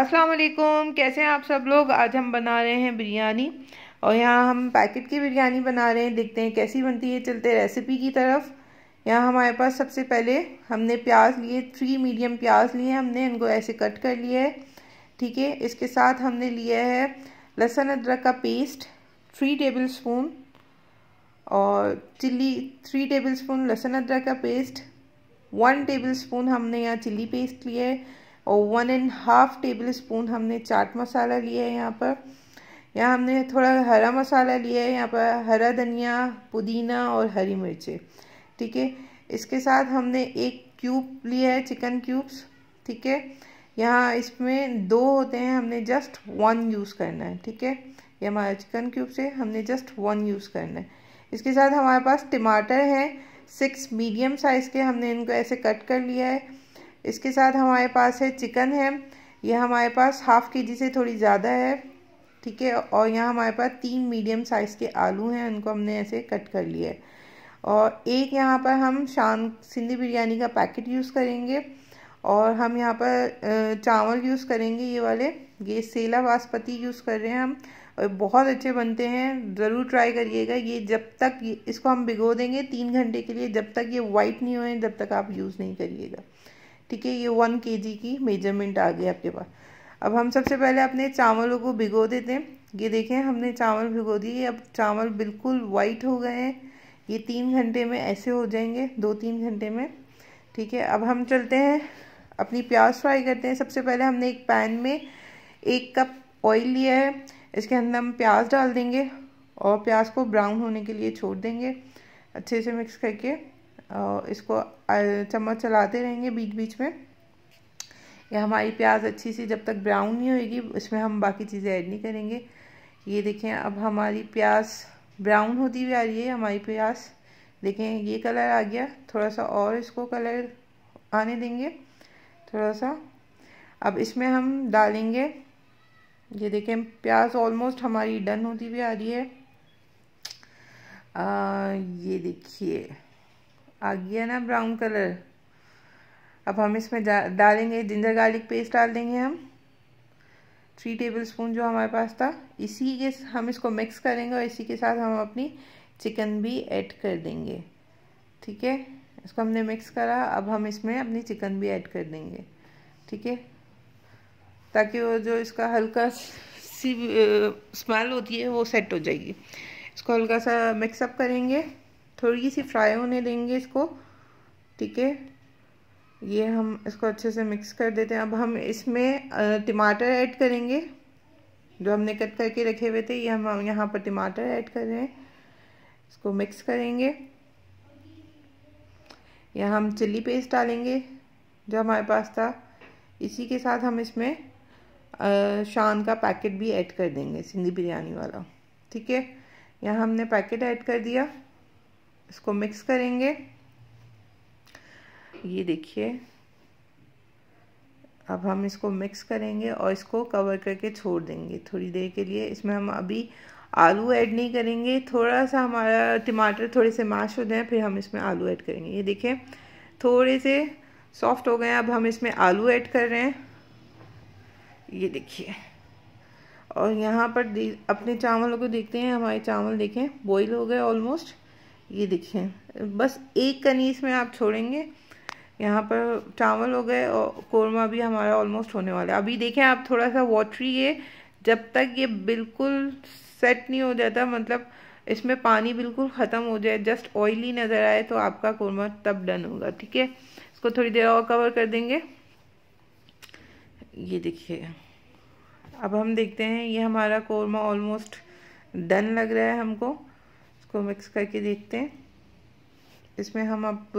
अस्सलाम वालेकुम कैसे हैं आप सब लोग आज हम बना रहे हैं बिरयानी और यहाँ हम पैकेट की बिरयानी बना रहे हैं देखते हैं कैसी बनती है चलते रेसिपी की तरफ यहाँ हमारे पास सबसे पहले हमने प्याज लिए थ्री मीडियम प्याज लिए हमने इनको ऐसे कट कर लिए है ठीक है इसके साथ हमने लिया है लहसुन अदरक का पेस्ट थ्री टेबल स्पून और चिल्ली थ्री टेबल स्पून लहसुन अदरक का पेस्ट वन टेबल स्पून हमने यहाँ चिल्ली पेस्ट लिया है और one and half tablespoon हमने चाट मसाला लिया है यहाँ पर यहाँ हमने थोड़ा हरा मसाला लिया है यहाँ पर हरा धनिया पुदीना और हरी मिर्चें ठीक है इसके साथ हमने एक क्यूब लिया है चिकन क्यूब्स ठीक है यहाँ इसमें दो होते हैं हमने जस्ट वन यूज़ करना है ठीक है ये हमारा चिकन क्यूब से हमने जस्ट वन यूज़ करना है इसके साथ हमारे पास टमाटर हैं सिक्स मीडियम साइज़ के हमने इनको ऐसे कट कर लिया है इसके साथ हमारे पास है चिकन है यह हमारे पास हाफ़ के जी से थोड़ी ज़्यादा है ठीक है और यहाँ हमारे पास तीन मीडियम साइज़ के आलू हैं उनको हमने ऐसे कट कर लिया है और एक यहाँ पर हम शान सिंधी बिरयानी का पैकेट यूज़ करेंगे और हम यहाँ पर चावल यूज़ करेंगे ये वाले ये सेला बासपति यूज़ कर रहे हैं हम और बहुत अच्छे बनते हैं ज़रूर ट्राई करिएगा ये जब तक इसको हम भिगो देंगे तीन घंटे के लिए जब तक ये वाइट नहीं हुए जब तक आप यूज़ नहीं करिएगा ठीक है ये वन के की मेजरमेंट आ गई आपके पास अब हम सबसे पहले अपने चावलों को भिगो देते हैं ये देखें हमने चावल भिगो दिए अब चावल बिल्कुल वाइट हो गए हैं ये तीन घंटे में ऐसे हो जाएंगे दो तीन घंटे में ठीक है अब हम चलते हैं अपनी प्याज फ्राई करते हैं सबसे पहले हमने एक पैन में एक कप ऑयल लिया है इसके अंदर हम प्याज डाल देंगे और प्याज को ब्राउन होने के लिए छोड़ देंगे अच्छे से मिक्स करके और इसको चम्मच चलाते रहेंगे बीच बीच में ये हमारी प्याज अच्छी सी जब तक ब्राउन नहीं होएगी इसमें हम बाकी चीज़ें ऐड नहीं करेंगे ये देखें अब हमारी प्याज ब्राउन होती हुई आ रही है हमारी प्याज देखें ये कलर आ गया थोड़ा सा और इसको कलर आने देंगे थोड़ा सा अब इसमें हम डालेंगे ये देखें प्याज ऑलमोस्ट हमारी डन होती हुई आ रही है आ, ये देखिए आ गया ना ब्राउन कलर अब हम इसमें डालेंगे जिंजर गार्लिक पेस्ट डाल देंगे हम थ्री टेबल स्पून जो हमारे पास था इसी के हम इसको मिक्स करेंगे और इसी के साथ हम अपनी चिकन भी ऐड कर देंगे ठीक है इसको हमने मिक्स करा अब हम इसमें अपनी चिकन भी ऐड कर देंगे ठीक है ताकि वो जो इसका हल्का सी स्मेल होती है वो सेट हो जाएगी इसको हल्का सा मिक्सअप करेंगे थोड़ी सी फ्राई होने देंगे इसको ठीक है ये हम इसको अच्छे से मिक्स कर देते हैं अब हम इसमें टमाटर ऐड करेंगे जो हमने कट करके रखे हुए थे ये हम यहाँ पर टमाटर ऐड कर रहे हैं इसको मिक्स करेंगे यहाँ हम चिल्ली पेस्ट डालेंगे जो हमारे पास था इसी के साथ हम इसमें शान का पैकेट भी ऐड कर देंगे सिंधी बिरयानी वाला ठीक है यहाँ हमने पैकेट ऐड कर दिया इसको मिक्स करेंगे ये देखिए अब हम इसको मिक्स करेंगे और इसको कवर करके छोड़ देंगे थोड़ी देर के लिए इसमें हम अभी आलू ऐड नहीं करेंगे थोड़ा सा हमारा टमाटर थोड़े से माश हो जाए फिर हम इसमें आलू ऐड करेंगे ये देखें थोड़े से सॉफ्ट हो गए अब हम इसमें आलू ऐड कर रहे हैं ये देखिए और यहाँ पर अपने चावलों को देखते हैं हमारे चावल देखें बॉईल हो गए ऑलमोस्ट ये देखिए बस एक कनीस में आप छोड़ेंगे यहाँ पर चावल हो गए और कोरमा भी हमारा ऑलमोस्ट होने वाला है अभी देखें आप थोड़ा सा वाटरी ये जब तक ये बिल्कुल सेट नहीं हो जाता मतलब इसमें पानी बिल्कुल ख़त्म हो जाए जस्ट ऑयली नज़र आए तो आपका कोरमा तब डन होगा ठीक है इसको थोड़ी देर और कवर कर देंगे ये देखिए अब हम देखते हैं ये हमारा कोरमा ऑलमोस्ट डन लग रहा है हमको इसको मिक्स करके देखते हैं इसमें हम अब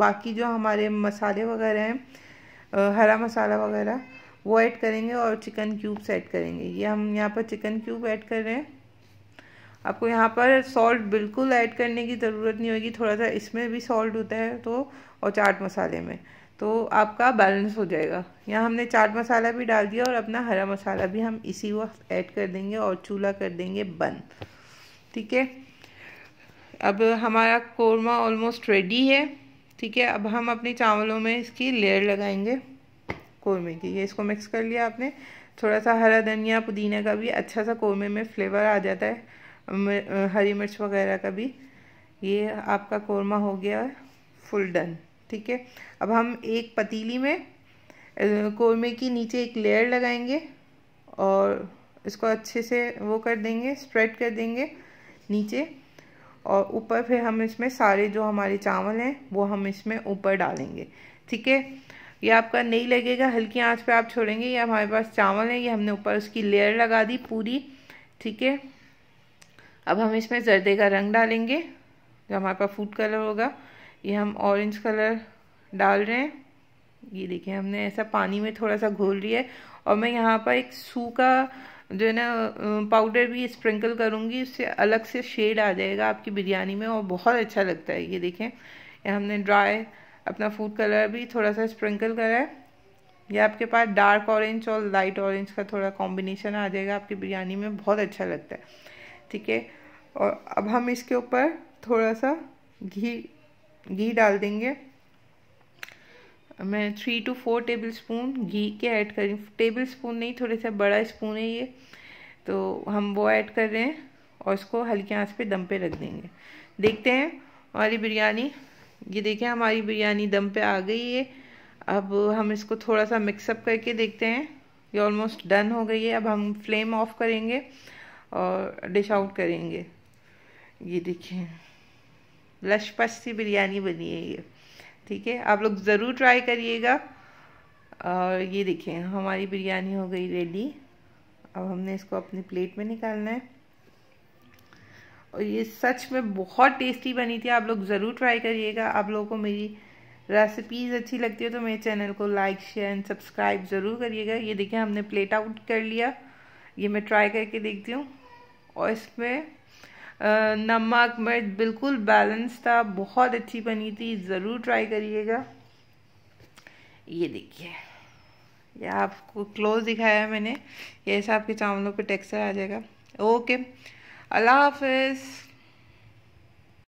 बाकी जो हमारे मसाले वगैरह हैं हरा मसाला वगैरह वो ऐड करेंगे और चिकन क्यूब्स ऐड करेंगे ये हम यहाँ पर चिकन क्यूब ऐड कर रहे हैं आपको यहाँ पर सॉल्ट बिल्कुल ऐड करने की ज़रूरत नहीं होगी थोड़ा सा इसमें भी सॉल्ट होता है तो और चाट मसाले में तो आपका बैलेंस हो जाएगा यहाँ हमने चाट मसाला भी डाल दिया और अपना हरा मसाला भी हम इसी वक्त ऐड कर देंगे और चूल्हा कर देंगे बंद ठीक है अब हमारा कोरमा ऑलमोस्ट रेडी है ठीक है अब हम अपने चावलों में इसकी लेयर लगाएंगे कोरमे की ये इसको मिक्स कर लिया आपने थोड़ा सा हरा धनिया पुदीना का भी अच्छा सा कोरमे में फ्लेवर आ जाता है हरी मिर्च वगैरह का भी ये आपका कोरमा हो गया फुल डन ठीक है अब हम एक पतीली में कोरमे की नीचे एक लेयर लगाएंगे और इसको अच्छे से वो कर देंगे स्प्रेड कर देंगे नीचे और ऊपर फिर हम इसमें सारे जो हमारे चावल हैं वो हम इसमें ऊपर डालेंगे ठीक है ये आपका नहीं लगेगा हल्की आंच पे आप छोड़ेंगे ये हमारे पास चावल है ये हमने ऊपर उसकी लेयर लगा दी पूरी ठीक है अब हम इसमें जर्दे का रंग डालेंगे जो हमारे पास फूड कलर होगा ये हम ऑरेंज कलर डाल रहे हैं ये देखिए हमने ऐसा पानी में थोड़ा सा घोल लिया है और मैं यहाँ पर एक सूखा जो है ना पाउडर भी स्प्रिंकल करूँगी उससे अलग से शेड आ जाएगा आपकी बिरयानी में और बहुत अच्छा लगता है ये देखें ये हमने ड्राई अपना फूड कलर भी थोड़ा सा स्प्रिंकल करा है ये आपके पास डार्क ऑरेंज और लाइट ऑरेंज का थोड़ा कॉम्बिनेशन आ जाएगा आपकी बिरयानी में बहुत अच्छा लगता है ठीक है और अब हम इसके ऊपर थोड़ा सा घी घी डाल देंगे मैं three two four tablespoon घी के ऐड करी टेबल स्पून नहीं थोड़े सा बड़ा स्पून है ये तो हम वो ऐड कर रहे हैं और उसको हल्के आंच पे दम पे रख देंगे देखते हैं हमारी बिरयानी ये देखें हमारी बिरयानी दम पे आ गई है अब हम इसको थोड़ा सा मिक्सअप करके देखते हैं ये ऑलमोस्ट डन हो गई है अब हम फ्लेम ऑफ करेंगे और डिश आउट करेंगे ये देखिए लश सी बिरयानी बनी है ये ठीक है आप लोग ज़रूर ट्राई करिएगा और ये देखें हमारी बिरयानी हो गई रेडी अब हमने इसको अपनी प्लेट में निकालना है और ये सच में बहुत टेस्टी बनी थी आप लोग ज़रूर ट्राई करिएगा आप लोगों को मेरी रेसिपीज़ अच्छी लगती हो तो मेरे चैनल को लाइक शेयर एंड सब्सक्राइब ज़रूर करिएगा ये देखिए हमने प्लेट आउट कर लिया ये मैं ट्राई करके देखती हूँ और इसमें नमक मिर्च बिल्कुल बैलेंस था बहुत अच्छी बनी थी ज़रूर ट्राई करिएगा ये देखिए ये आपको क्लोज दिखाया है मैंने ये ऐसा आपके चावलों पे टेक्सचर आ जाएगा ओके अल्लाह हाफिज़